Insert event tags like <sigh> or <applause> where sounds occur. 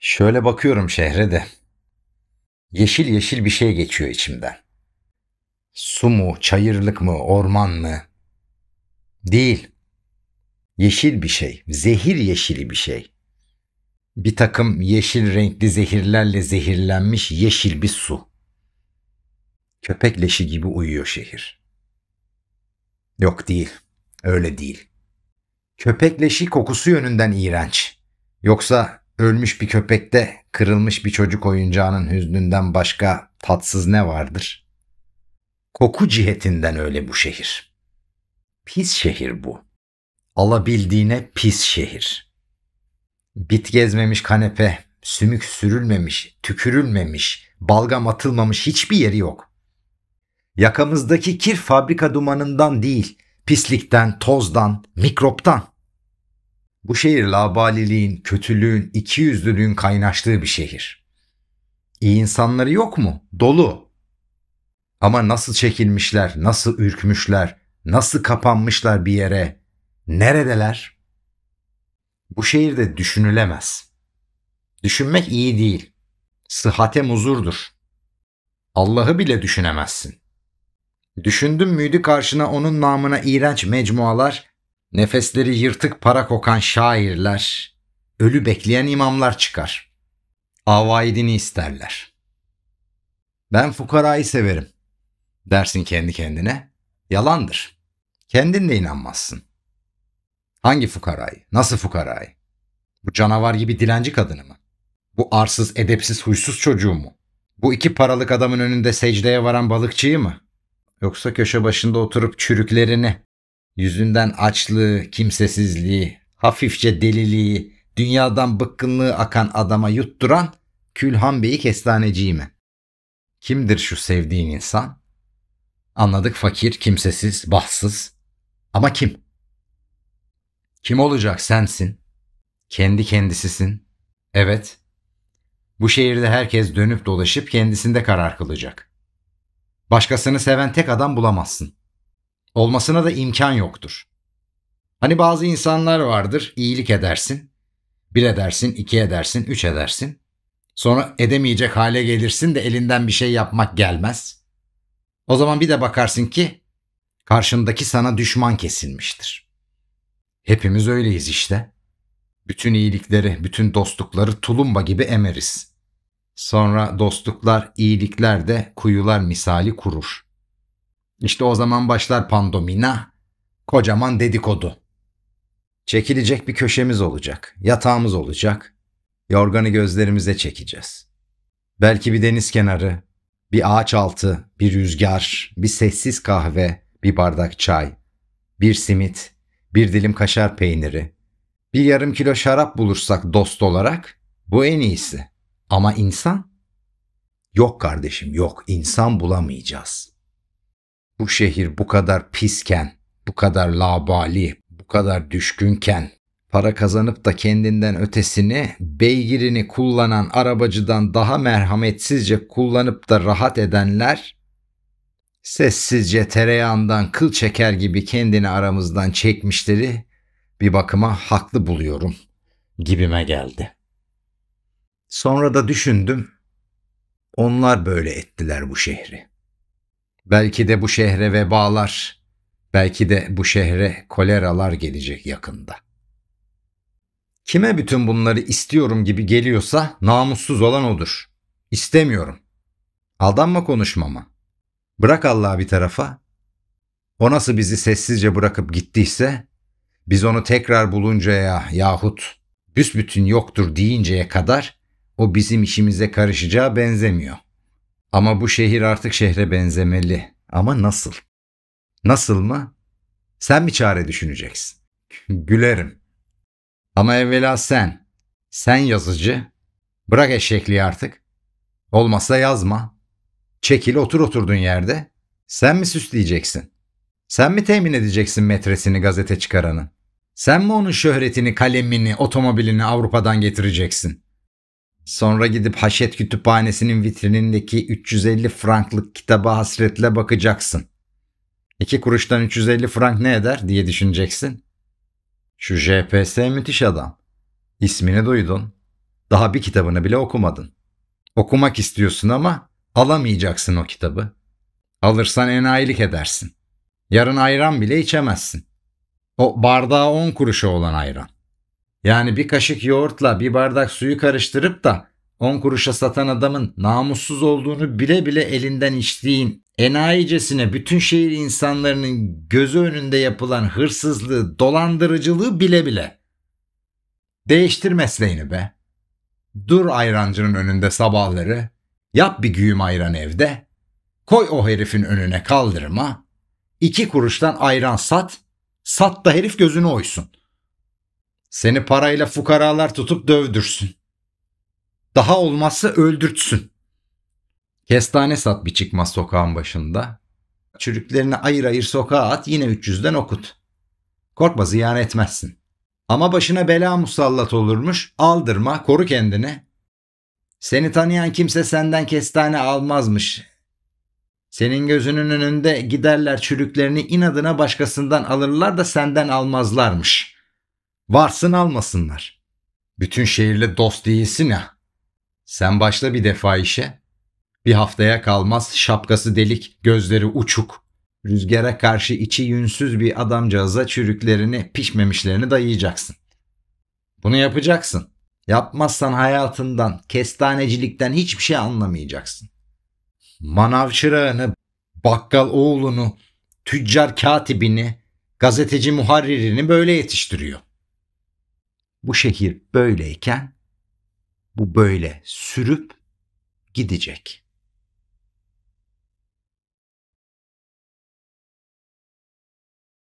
Şöyle bakıyorum şehre de. Yeşil yeşil bir şey geçiyor içimden. Su mu, çayırlık mı, orman mı? Değil. Yeşil bir şey, zehir yeşili bir şey. Bir takım yeşil renkli zehirlerle zehirlenmiş yeşil bir su. Köpek leşi gibi uyuyor şehir. Yok değil, öyle değil. Köpek leşi kokusu yönünden iğrenç. Yoksa Ölmüş bir köpekte kırılmış bir çocuk oyuncağının hüznünden başka tatsız ne vardır? Koku cihetinden öyle bu şehir. Pis şehir bu. Alabildiğine pis şehir. Bit gezmemiş kanepe, sümük sürülmemiş, tükürülmemiş, balgam atılmamış hiçbir yeri yok. Yakamızdaki kir fabrika dumanından değil, pislikten, tozdan, mikroptan. Bu şehir labaliliğin, kötülüğün, iki ikiyüzlülüğün kaynaştığı bir şehir. İyi insanları yok mu? Dolu. Ama nasıl çekilmişler, nasıl ürkmüşler, nasıl kapanmışlar bir yere? Neredeler? Bu şehirde düşünülemez. Düşünmek iyi değil. Sıhhate muzurdur. Allah'ı bile düşünemezsin. Düşündün müydü karşına onun namına iğrenç mecmualar, Nefesleri yırtık para kokan şairler, ölü bekleyen imamlar çıkar. Avaidini isterler. Ben fukarayı severim dersin kendi kendine. Yalandır. Kendin de inanmazsın. Hangi fukarayı? Nasıl fukarayı? Bu canavar gibi dilenci kadını mı? Bu arsız, edepsiz, huysuz çocuğu mu? Bu iki paralık adamın önünde secdeye varan balıkçıyı mı? Yoksa köşe başında oturup çürüklerini, Yüzünden açlığı, kimsesizliği, hafifçe deliliği, dünyadan bıkkınlığı akan adama yutturan Külhan Bey'i kestaneciyi mi? Kimdir şu sevdiğin insan? Anladık fakir, kimsesiz, bahtsız. Ama kim? Kim olacak sensin? Kendi kendisisin. Evet. Bu şehirde herkes dönüp dolaşıp kendisinde karar kılacak. Başkasını seven tek adam bulamazsın. Olmasına da imkan yoktur. Hani bazı insanlar vardır, iyilik edersin, bir edersin, iki edersin, üç edersin. Sonra edemeyecek hale gelirsin de elinden bir şey yapmak gelmez. O zaman bir de bakarsın ki karşındaki sana düşman kesilmiştir. Hepimiz öyleyiz işte. Bütün iyilikleri, bütün dostlukları tulumba gibi emeriz. Sonra dostluklar, iyilikler de kuyular misali kurur. İşte o zaman başlar pandomina, kocaman dedikodu. Çekilecek bir köşemiz olacak, yatağımız olacak. Yorganı gözlerimize çekeceğiz. Belki bir deniz kenarı, bir ağaç altı, bir rüzgar, bir sessiz kahve, bir bardak çay, bir simit, bir dilim kaşar peyniri, bir yarım kilo şarap bulursak dost olarak bu en iyisi. Ama insan? Yok kardeşim yok insan bulamayacağız bu şehir bu kadar pisken, bu kadar labali, bu kadar düşkünken para kazanıp da kendinden ötesini beygirini kullanan arabacıdan daha merhametsizce kullanıp da rahat edenler sessizce tereyağından kıl çeker gibi kendini aramızdan çekmişleri bir bakıma haklı buluyorum gibime geldi. Sonra da düşündüm. Onlar böyle ettiler bu şehri. Belki de bu şehre vebalar, belki de bu şehre koleralar gelecek yakında. Kime bütün bunları istiyorum gibi geliyorsa namussuz olan odur. İstemiyorum. Aldanma konuşmama. Bırak Allah'ı bir tarafa. O nasıl bizi sessizce bırakıp gittiyse, biz onu tekrar buluncaya yahut büsbütün yoktur deyinceye kadar o bizim işimize karışacağı benzemiyor. Ama bu şehir artık şehre benzemeli. Ama nasıl? Nasıl mı? Sen bir çare düşüneceksin. <laughs> Gülerim. Ama evvela sen. Sen yazıcı. Bırak eşekliği artık. Olmazsa yazma. Çekil otur oturduğun yerde. Sen mi süsleyeceksin? Sen mi temin edeceksin metresini gazete çıkaranın? Sen mi onun şöhretini, kalemini, otomobilini Avrupa'dan getireceksin? Sonra gidip Haşet Kütüphanesi'nin vitrinindeki 350 franklık kitaba hasretle bakacaksın. İki kuruştan 350 frank ne eder diye düşüneceksin. Şu JPS müthiş adam. İsmini duydun. Daha bir kitabını bile okumadın. Okumak istiyorsun ama alamayacaksın o kitabı. Alırsan enayilik edersin. Yarın ayran bile içemezsin. O bardağı 10 kuruşa olan ayran. Yani bir kaşık yoğurtla bir bardak suyu karıştırıp da 10 kuruşa satan adamın namussuz olduğunu bile bile elinden içtiğin enayicesine bütün şehir insanlarının gözü önünde yapılan hırsızlığı, dolandırıcılığı bile bile. Değiştir mesleğini be. Dur ayrancının önünde sabahları. Yap bir güğüm ayran evde. Koy o herifin önüne kaldırma. İki kuruştan ayran sat. Sat da herif gözünü oysun. Seni parayla fukaralar tutup dövdürsün. Daha olmazsa öldürtsün. Kestane sat bir çıkmaz sokağın başında. Çürüklerini ayır ayır sokağa at yine 300'den okut. Korkma ziyan etmezsin. Ama başına bela musallat olurmuş. Aldırma, koru kendini. Seni tanıyan kimse senden kestane almazmış. Senin gözünün önünde giderler çürüklerini inadına başkasından alırlar da senden almazlarmış.'' Varsın almasınlar. Bütün şehirle dost değilsin ya. Sen başla bir defa işe. Bir haftaya kalmaz şapkası delik, gözleri uçuk. Rüzgara karşı içi yünsüz bir adamcağıza çürüklerini, pişmemişlerini dayayacaksın. Bunu yapacaksın. Yapmazsan hayatından, kestanecilikten hiçbir şey anlamayacaksın. Manav çırağını, bakkal oğlunu, tüccar katibini, gazeteci muharririni böyle yetiştiriyor bu şehir böyleyken bu böyle sürüp gidecek.''